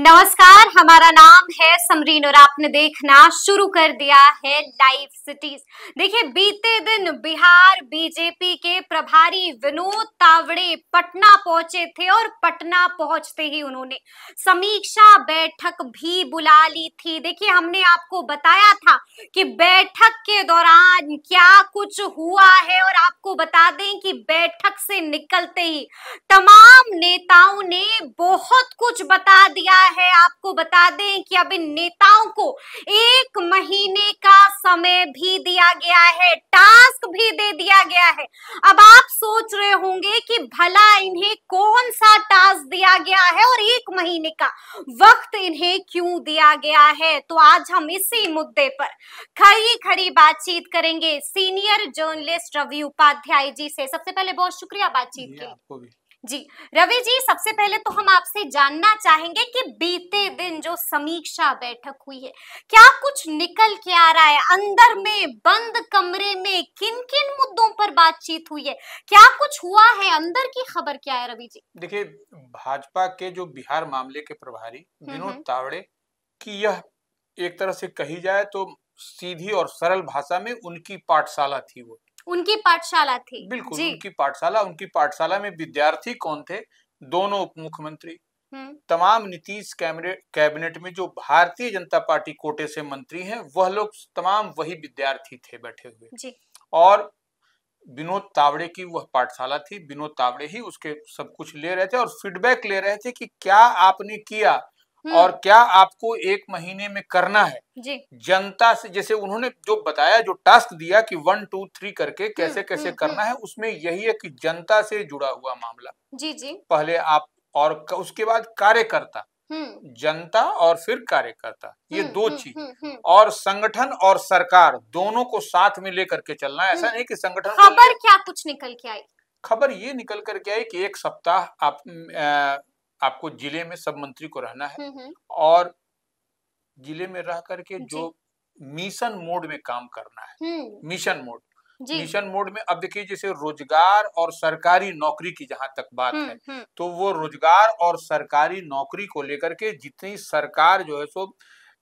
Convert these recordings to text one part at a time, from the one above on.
नमस्कार हमारा नाम है समरीन और आपने देखना शुरू कर दिया है लाइव सिटीज देखिए बीते दिन बिहार बीजेपी के प्रभारी विनोद तावड़े पटना पहुंचे थे और पटना पहुंचते ही उन्होंने समीक्षा बैठक भी बुला ली थी देखिए हमने आपको बताया था कि बैठक के दौरान क्या कुछ हुआ है और आपको बता दें कि बैठक से निकलते ही तमाम नेताओं ने बहुत कुछ बता दिया है आपको बता दें कि अभी नेताओं को एक महीने का समय भी दिया गया है टास्क भी दे दिया गया है अब आप सोच रहे होंगे कि भला इन्हें कौन सा टास्क दिया गया है और एक महीने का वक्त इन्हें क्यों दिया गया है तो आज हम इसी मुद्दे पर खड़ी खड़ी बातचीत करेंगे सीनियर जर्नलिस्ट रवि उपाध्याय जी से सबसे पहले बहुत शुक्रिया बातचीत के लिए जी रवि जी सबसे पहले तो हम आपसे जानना चाहेंगे कि बीते दिन जो समीक्षा बैठक हुई है क्या कुछ निकल के आ रहा है अंदर में बंद कमरे में किन किन मुद्दों पर बातचीत हुई है क्या कुछ हुआ है अंदर की खबर क्या है रवि जी देखिए भाजपा के जो बिहार मामले के प्रभारी हम्म, विनोद हम्म। तावड़े की यह एक तरह से कही जाए तो सीधी और सरल भाषा में उनकी पाठशाला थी वो उनकी पाठशाला थी बिल्कुल उनकी पाठशाला उनकी पाठशाला में विद्यार्थी कौन थे दोनों उप मुख्यमंत्री हम्म। तमाम नीतीश कैबिनेट में जो भारतीय जनता पार्टी कोटे से मंत्री हैं वह लोग तमाम वही विद्यार्थी थे बैठे हुए जी। और विनोद तावड़े की वह पाठशाला थी विनोद तावड़े ही उसके सब कुछ ले रहे थे और फीडबैक ले रहे थे कि क्या आपने किया हम्म। और क्या आपको एक महीने में करना है जी जनता से जैसे उन्होंने जो बताया जो टास्क दिया कि वन टू थ्री करके हम्म, कैसे कैसे हम्म, करना है उसमें यही है कि जनता से जुड़ा हुआ मामला जी जी पहले आप और उसके बाद कार्यकर्ता जनता और फिर कार्यकर्ता ये दो चीज और संगठन और सरकार दोनों को साथ में लेकर के चलना है ऐसा नहीं कि संगठन खबर क्या कुछ निकल के आई खबर ये निकल करके आई कि एक सप्ताह आप आपको जिले में सब मंत्री को रहना है हम्म, हम्म। और जिले में रह करके जो मिशन मोड में काम करना है हम्म। मिशन मोड मिशन मोड में अब देखिए जैसे रोजगार और सरकारी नौकरी की जहां तक बात है तो वो रोजगार और सरकारी नौकरी को लेकर के जितनी सरकार जो है सो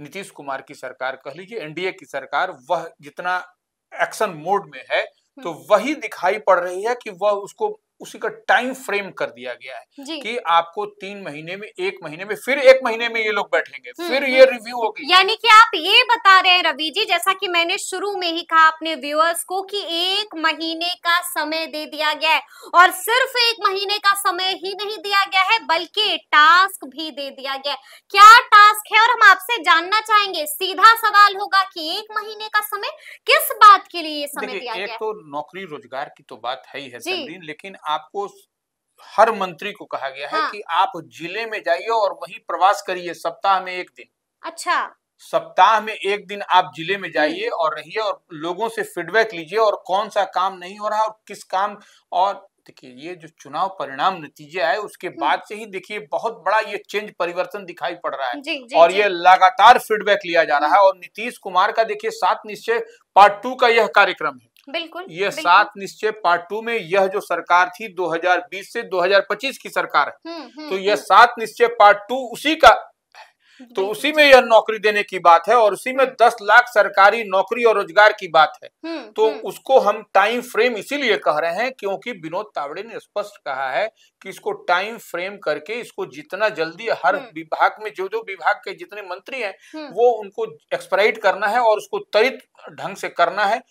नीतीश कुमार की सरकार कह लीजिए एनडीए की सरकार वह जितना एक्शन मोड में है तो वही दिखाई पड़ रही है कि वह उसको उसी का टाइम फ्रेम कर दिया गया है कि आपको तीन महीने में एक महीने में फिर एक महीने में ये लोग बैठेंगे हम्म, फिर हम्म। ये रिव्यू होगी यानी कि आप ये बता रहे हैं रवि जी जैसा कि मैंने शुरू में ही कहा अपने व्यूअर्स को कि एक महीने का समय दे दिया गया है और सिर्फ एक महीने का समय ही नहीं दिया गया है बल्कि टास्क भी दे दिया गया क्या टास्क है और हम आपसे जानना चाहेंगे सीधा सवाल होगा कि एक महीने का समय किस बात के लिए समय दिया एक गया तो नौकरी रोजगार की तो बात है ही है लेकिन आपको हर मंत्री को कहा गया हाँ। है कि आप जिले में जाइए और वही प्रवास करिए सप्ताह में एक दिन अच्छा सप्ताह में एक दिन आप जिले में जाइए हम्म। और रहिए और लोगों से फीडबैक लीजिए और कौन सा काम नहीं हो रहा और किस काम और देखिए ये जो चुनाव परिणाम नतीजे आए उसके हम्म। बाद से ही देखिए बहुत बड़ा ये चेंज परिवर्तन दिखाई पड़ रहा है जी, जी, और ये लगातार फीडबैक लिया जा रहा हम्म। है और नीतीश कुमार का देखिए सात निश्चय पार्ट टू का यह कार्यक्रम है बिल्कुल ये सात निश्चय पार्ट टू में यह जो सरकार थी 2020 से 2025 की सरकार है हुँ, हम्म, हुँ, तो यह सात निश्चय पार्ट टू उसी का तो उसी में यह नौकरी देने की बात है और उसी में हम्म। दस लाख सरकारी नौकरी और रोजगार की बात है हम्म, तो हम्म। उसको हम टाइम फ्रेम इसीलिए कह रहे हैं क्योंकि विनोद तावड़े ने स्पष्ट कहा है कि इसको टाइम फ्रेम करके इसको जितना जल्दी हर विभाग में जो जो विभाग के जितने मंत्री हैं वो उनको एक्सपराइट करना है और उसको त्वरित ढंग से करना है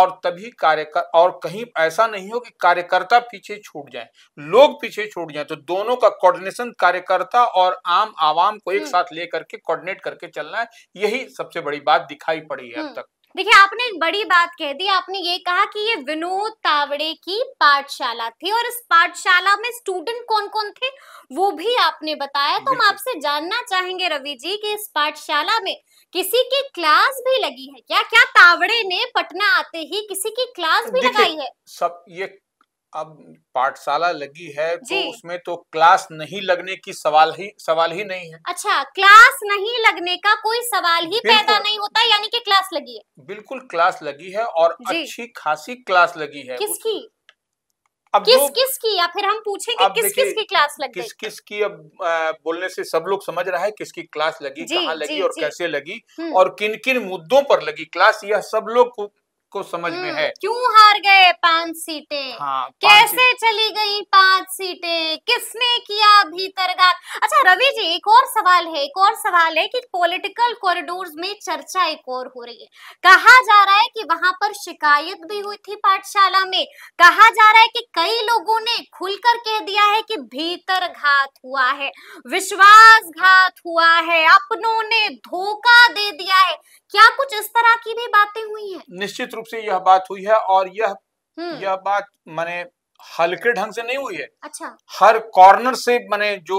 और तभी कार्य और कहीं ऐसा नहीं हो कि कार्यकर्ता पीछे छूट जाए लोग पीछे छूट जाए तो दोनों का कोऑर्डिनेशन कार्यकर्ता और आम आवाम को एक साथ लेकर करके कोऑर्डिनेट करके चलना है यही सबसे बड़ी बात दिखाई पड़ी है अब हम्म। तक देखिए आपने एक बड़ी बात कह दी आपने ये कहा कि ये विनोद तावड़े की पाठशाला थी और इस पाठशाला में स्टूडेंट कौन कौन थे वो भी आपने बताया तो हम आपसे जानना चाहेंगे रवि जी कि इस पाठशाला में किसी की क्लास भी लगी है क्या क्या तावड़े ने पटना आते ही किसी की क्लास भी लगाई है सब ये अब पाठशाला लगी है तो उसमें तो क्लास नहीं लगने की सवाल ही सवाल ही नहीं है अच्छा क्लास नहीं लगने का कोई सवाल ही पैदा नहीं होता यानी कि क्लास लगी है बिल्कुल क्लास लगी है और अच्छी खासी क्लास लगी है किसकी अब किस किस की या फिर हम पूछेंगे किस किस की क्लास लगी किस किस की अब बोलने से सब लोग समझ रहा है किसकी क्लास लगी कहाँ लगी जी, और जी, कैसे लगी हम्म। और किन किन मुद्दों पर लगी क्लास यह सब लोग को समझ में हम्म, है क्यों हार गए पांच सीटें हाँ, कैसे सीटे? चली गई पांच सीटें किसने किया भीतरघात अच्छा रवि जी एक और सवाल है एक और सवाल है कि पॉलिटिकल कॉरिडोर में चर्चा एक और हो रही है कहा जा रहा है कि वहां पर शिकायत भी हुई थी पाठशाला में कहा जा रहा है कि कई लोगों ने खुलकर कह दिया है कि भीतर हुआ है विश्वासघात हुआ है अपनों ने धोखा दे दिया है क्या कुछ इस तरह की भी बातें हुई है निश्चित रूप से यह बात हुई है और यह हम्म। यह बात मैंने हल्के ढंग से नहीं हुई है अच्छा हर कॉर्नर से मैंने जो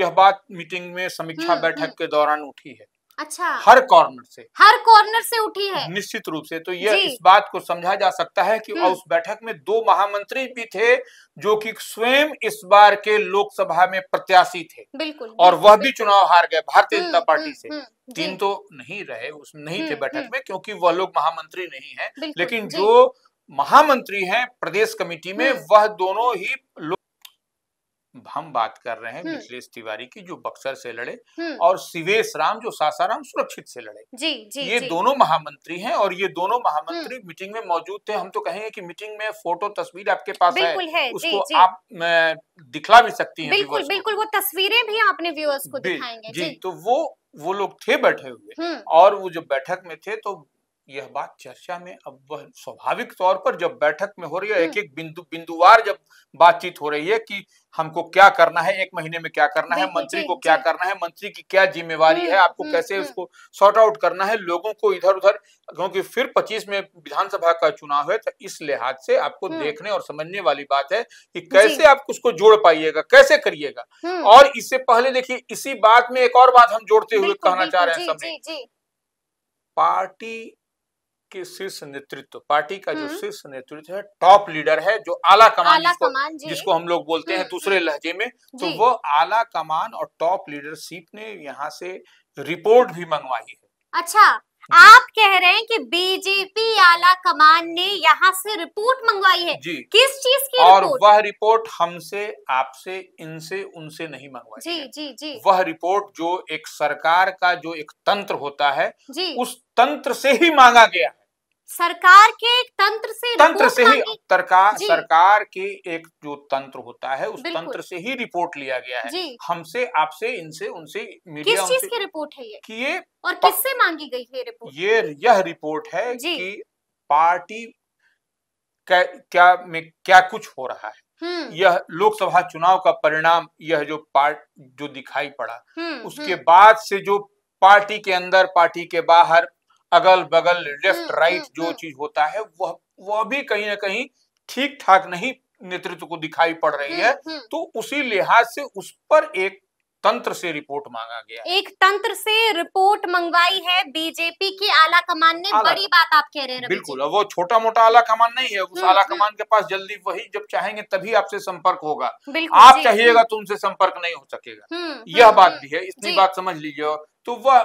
यह बात मीटिंग में समीक्षा हम्म, बैठक हम्म। के दौरान उठी है अच्छा हर कॉर्नर से हर कॉर्नर से उठी है निश्चित रूप से तो यह इस बात को समझा जा सकता है कि हम्म। उस बैठक में दो महामंत्री भी थे जो कि स्वयं इस बार के लोकसभा में प्रत्याशी थे बिल्कुल और वह भी चुनाव हार गए भारतीय जनता हम्म, पार्टी से तीन हम्म, तो नहीं रहे उस नहीं थे बैठक में क्योंकि वह लोग महामंत्री नहीं है लेकिन जो महामंत्री है प्रदेश कमेटी में वह दोनों ही हम बात कर रहे हैं मिथिलेश हम्म। तिवारी की जो बक्सर से लड़े हम्म। और शिवेश राम जो सासाराम सुरक्षित से लड़े जी, जी, ये जी. दोनों महामंत्री हैं और ये दोनों महामंत्री हम्म। मीटिंग में मौजूद थे हम तो कहेंगे कि मीटिंग में फोटो तस्वीर आपके पास है, है उसको जी, जी. आप दिखला भी सकती हैं बिल्कुल बिल्कुल वो तस्वीरें भी आपने व्यूअर्स को दिखाएंगे जी तो वो वो लोग थे बैठे हुए और वो जो बैठक में थे तो यह बात चर्चा में अब वह स्वाभाविक तौर पर जब बैठक में हो रही है हम्म। एक एक बिंदु बिंदुवार जब बातचीत हो रही है कि हमको क्या करना है एक महीने में क्या करना है मंत्री को क्या करना है मंत्री की क्या जिम्मेवारी है हम्म, आपको हम्म, कैसे उसको सॉर्ट आउट करना है लोगों को इधर उधर क्योंकि फिर पच्चीस में विधानसभा का चुनाव है तो इस लिहाज से आपको देखने और समझने वाली बात है कि कैसे आप उसको जोड़ पाइएगा कैसे करिएगा और इससे पहले देखिए इसी बात में एक और बात हम जोड़ते हुए कहना चाह रहे हैं सब पार्टी के शीर्ष नेतृत्व पार्टी का जो हम्म। शीर्ष नेतृत्व है टॉप लीडर है जो आला कमान आला जिसको, कमान जिसको हम लोग बोलते हैं हम्म, दूसरे हम्म। लहजे में तो वो आला कमान और टॉप लीडरशिप ने यहाँ से रिपोर्ट भी मंगवाई है अच्छा आप कह रहे हैं कि बीजेपी आला कमान ने यहाँ से रिपोर्ट मंगवाई है जी किस चीज की और रिपोर्ट? वह रिपोर्ट हमसे आपसे इनसे उनसे नहीं मंगवाई जी जी जी वह रिपोर्ट जो एक सरकार का जो एक तंत्र होता है जी उस तंत्र से ही मांगा गया सरकार के एक तंत्र से तंत्र से ही सरकार सरकार के एक जो तंत्र होता है उस तंत्र से ही रिपोर्ट लिया गया है हमसे आपसे इनसे उनसे मीडिया किस चीज की रिपोर्ट है ये कि ये और किससे मांगी गई है रिपोर्ट ये यह रिपोर्ट है कि पार्टी क्या, क्या में क्या कुछ हो रहा है हम्म। यह लोकसभा चुनाव का परिणाम यह जो पार्ट जो दिखाई पड़ा हम्म, उसके हम्म। बाद से जो पार्टी के अंदर पार्टी के बाहर अगल बगल लेफ्ट राइट जो हम्म। चीज होता है वह वह भी कहीं ना कहीं ठीक ठाक नहीं नेतृत्व को दिखाई पड़ रही हम्म, है हम्म। तो उसी लिहाज से उस पर एक तंत्र से रिपोर्ट मांगा गया एक तंत्र से रिपोर्ट मंगवाई है बीजेपी की आला कमान ने आला बड़ी बात आप कह रहे हैं बिल्कुल वो छोटा मोटा आला कमान नहीं है उस आला कमान के पास जल्दी वही जब चाहेंगे तभी आपसे संपर्क होगा आप चाहिएगा तो उनसे संपर्क नहीं हो सकेगा यह बात भी है इतनी बात समझ लीजिए तो वह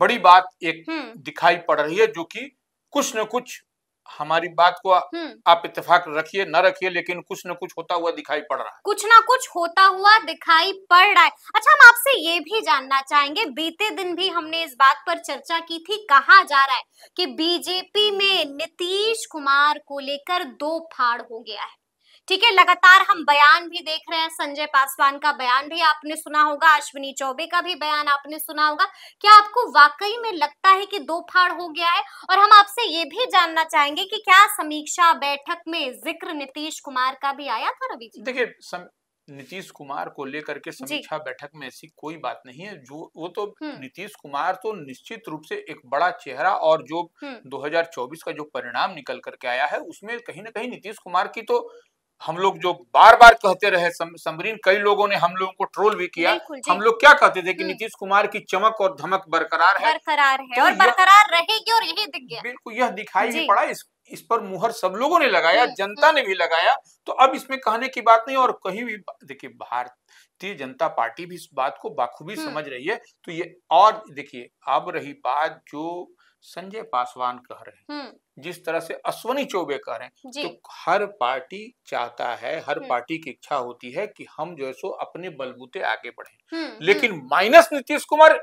बड़ी बात एक हम्म। दिखाई पड़ रही है जो कि कुछ न कुछ हमारी बात को आप हम्म। इतफाक रखिए न रखिए लेकिन कुछ न कुछ होता हुआ दिखाई पड़ रहा है कुछ ना कुछ होता हुआ दिखाई पड़ रहा है अच्छा हम आपसे ये भी जानना चाहेंगे बीते दिन भी हमने इस बात पर चर्चा की थी कहा जा रहा है कि बीजेपी में नीतीश कुमार को लेकर दो फाड़ हो गया है ठीक है लगातार हम बयान भी देख रहे हैं संजय पासवान का बयान भी आपने सुना होगा अश्विनी चौबे का भी बयान आपने सुना होगा क्या आपको वाकई में लगता है कि दो फाड़ हो गया है और हम आपसे ये भी जानना चाहेंगे कि क्या समीक्षा बैठक में जिक्र नीतीश कुमार का भी आया था रवि जी देखिए सम... नीतीश कुमार को लेकर के समीक्षा बैठक में ऐसी कोई बात नहीं है जो वो तो हम्म। नीतीश कुमार तो निश्चित रूप से एक बड़ा चेहरा और जो 2024 हम्म। का जो परिणाम निकल करके आया है उसमें कहीं ना कहीं नीतीश कुमार की तो हम लोग जो बार बार कहते रहे समरीन कई लोगों ने हम लोगों को ट्रोल भी किया हम लोग क्या कहते थे कि हम्म। नीतीश कुमार की चमक और धमक बरकरार है बरकरार है तो और बरकरार रहेगी और यही दिख गया बिल्कुल यह दिखाई भी पड़ा इस इस पर मुहर सब लोगों ने लगाया हम्म, जनता हम्म। ने भी लगाया तो अब इसमें कहने की बात नहीं और कहीं भी देखिए भारतीय जनता पार्टी भी इस बात को बाखूबी समझ रही है तो ये और देखिए अब रही बात जो संजय पासवान कह रहे हैं हम्म। जिस तरह से अश्वनी चौबे कह रहे हैं तो हर पार्टी चाहता है हर हम्म। पार्टी की इच्छा होती है कि हम जो है सो अपने बलबूते आगे बढ़े हम्म। लेकिन minus Nitish Kumar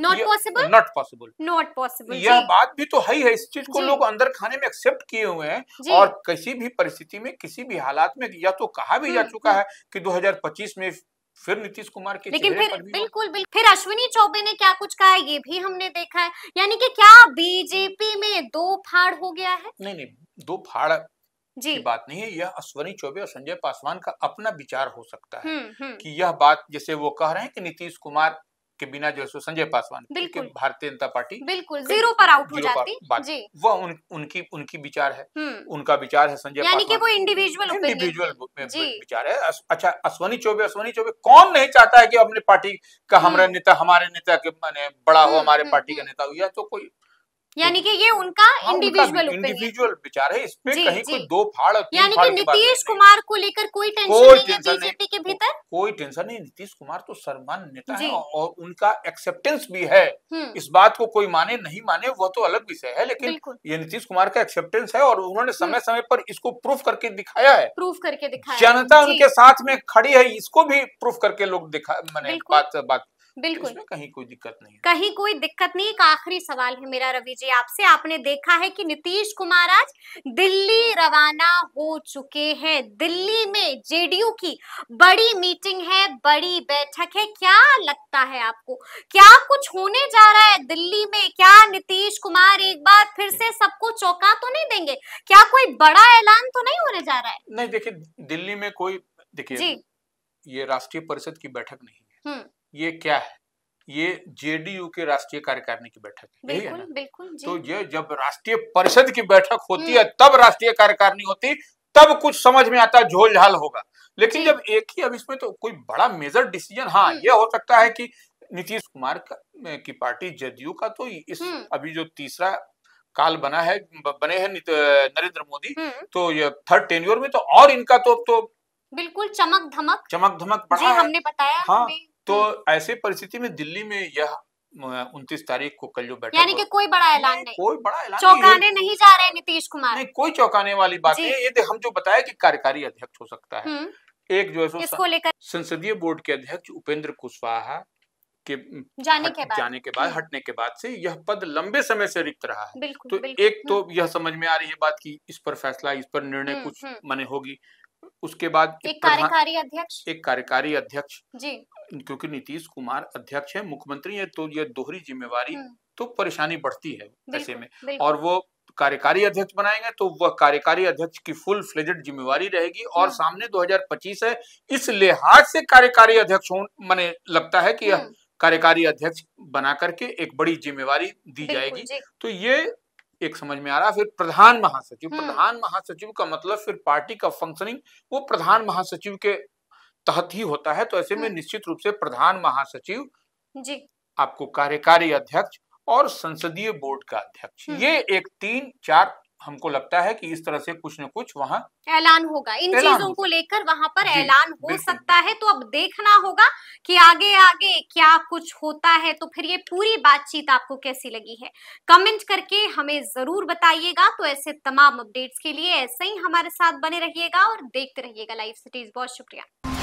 not possible not possible not possible यह बात भी तो है इस चीज को लोग अंदर खाने में एक्सेप्ट किए हुए हैं और किसी भी परिस्थिति में किसी भी हालात में या तो कहा भी जा चुका है कि 2025 में फिर नीतीश कुमार के लेकिन फिर बिल्कुल बिल्कुल फिर अश्विनी चौबे ने क्या कुछ कहा है ये भी हमने देखा है यानी कि क्या बीजेपी में दो फाड़ हो गया है नहीं नहीं दो फाड़ जी की बात नहीं है यह अश्वनी चौबे और संजय पासवान का अपना विचार हो सकता है हुँ, हम्म, हुँ. हम्म। कि यह बात जैसे वो कह रहे हैं कि नीतीश कुमार के बिना जो है संजय पासवान बिल्कुल भारतीय जनता पार्टी बिल्कुल जीरो पर आउट हो जाती जी वह उन, उनकी उनकी विचार है हम्म। उनका विचार है संजय यानी कि वो इंडिविजुअल इंडिविजुअल विचार है अच्छा अश्वनी चौबे अश्वनी चौबे कौन नहीं चाहता है कि अपने पार्टी का हम्म। हमारा नेता हमारे नेता के बड़ा हो हम्म, हमारे पार्टी का नेता हो या तो कोई तो यानी कि ये उनका इंडिविजुअल हाँ, इंडिविजुअल विचार है इसमें कहीं जी। कोई दो फाड़ यानी कि नीतीश कुमार को लेकर कोई टेंशन नहीं है बीजेपी के भीतर कोई टेंशन नहीं नीतीश कुमार तो सरमान नेता है और उनका एक्सेप्टेंस भी है हम्म। इस बात को कोई माने नहीं माने वो तो अलग विषय है लेकिन ये नीतीश कुमार का एक्सेप्टेंस है और उन्होंने हम्म। समय समय पर इसको प्रूफ करके दिखाया है प्रूफ करके दिखाया जनता उनके साथ में खड़ी है इसको भी प्रूफ करके लोग दिखा मैंने बात बात तो बिल्कुल तो कहीं कोई दिक्कत नहीं कहीं कोई दिक्कत नहीं एक आखिरी सवाल है मेरा रवि जी आपसे आपने देखा है कि नीतीश कुमार आज दिल्ली रवाना हो चुके हैं दिल्ली में जेडीयू की बड़ी मीटिंग है बड़ी बैठक है क्या लगता है आपको क्या कुछ होने जा रहा है दिल्ली में क्या नीतीश कुमार एक बार फिर से सबको चौका तो नहीं देंगे क्या कोई बड़ा ऐलान तो नहीं होने जा रहा है नहीं देखिये दिल्ली में कोई देखिए ये राष्ट्रीय परिषद की बैठक नहीं है ये क्या है ये जेडीयू के राष्ट्रीय कार्यकारिणी की बैठक बिल्कुल, है बिल्कुल जी। तो ये जब राष्ट्रीय परिषद की बैठक होती है हम्म। तब राष्ट्रीय कार्यकारिणी होती तब कुछ समझ में आता झोलझाल होगा लेकिन जब एक ही अब इसमें तो कोई बड़ा मेजर डिसीजन हाँ हम्म। ये हो सकता है कि नीतीश कुमार की पार्टी जदयू का तो इस हम्म। अभी जो तीसरा काल बना है बने हैं नरेंद्र मोदी तो ये थर्ड टेन्योर में तो और इनका तो तो बिल्कुल चमक धमक चमक धमक बढ़ा जी हमने बताया हाँ, हमें तो हम्म। ऐसे परिस्थिति में दिल्ली में यह उन्तीस तारीख को कल जो बैठक यानी कि कोई बड़ा ऐलान नहीं कोई बड़ा ऐलान चौंकाने नहीं नहीं जा रहे नीतीश कुमार नहीं कोई चौंकाने वाली बात नहीं ये हम जो बताया कि कार्यकारी अध्यक्ष हो सकता है हम्म। एक जो है इसको संसदीय बोर्ड के अध्यक्ष उपेंद्र कुशवाहा के जाने के बाद जाने के बाद हम्म। हटने के बाद से यह पद लंबे समय से रिक्त रहा है बिल्कुल, तो बिल्कुल, एक तो यह समझ में आ रही है बात कि इस पर फैसला इस पर निर्णय कुछ माने होगी उसके बाद एक कार्यकारी अध्यक्ष एक कार्यकारी अध्यक्ष जी क्योंकि नीतीश कुमार अध्यक्ष है मुख्यमंत्री है तो ये दोहरी जिम्मेवारी हम्म। तो परेशानी बढ़ती है ऐसे में और वो कार्यकारी अध्यक्ष बनाएंगे तो वह कार्यकारी अध्यक्ष की फुल फ्लेजेड जिम्मेवारी रहेगी और हम्म। सामने 2025 है इस लिहाज से कार्यकारी अध्यक्ष मैंने लगता है कि यह हम्म। कार्यकारी अध्यक्ष बना करके एक बड़ी जिम्मेवारी दी जाएगी तो ये एक समझ में आ रहा फिर प्रधान महासचिव हम्म। प्रधान महासचिव का मतलब फिर पार्टी का फंक्शनिंग वो प्रधान महासचिव के तहत ही होता है तो ऐसे में हम्म। निश्चित रूप से प्रधान महासचिव जी आपको कार्यकारी अध्यक्ष और संसदीय बोर्ड का अध्यक्ष हम्म। ये एक तीन चार हमको लगता है कि इस तरह से कुछ न कुछ वहाँ ऐलान होगा इन चीजों को लेकर वहाँ पर ऐलान हो सकता है तो अब देखना होगा कि आगे आगे क्या कुछ होता है तो फिर ये पूरी बातचीत आपको कैसी लगी है कमेंट करके हमें जरूर बताइएगा तो ऐसे तमाम अपडेट्स के लिए ऐसे ही हमारे साथ बने रहिएगा और देखते रहिएगा लाइव सिटीज बहुत शुक्रिया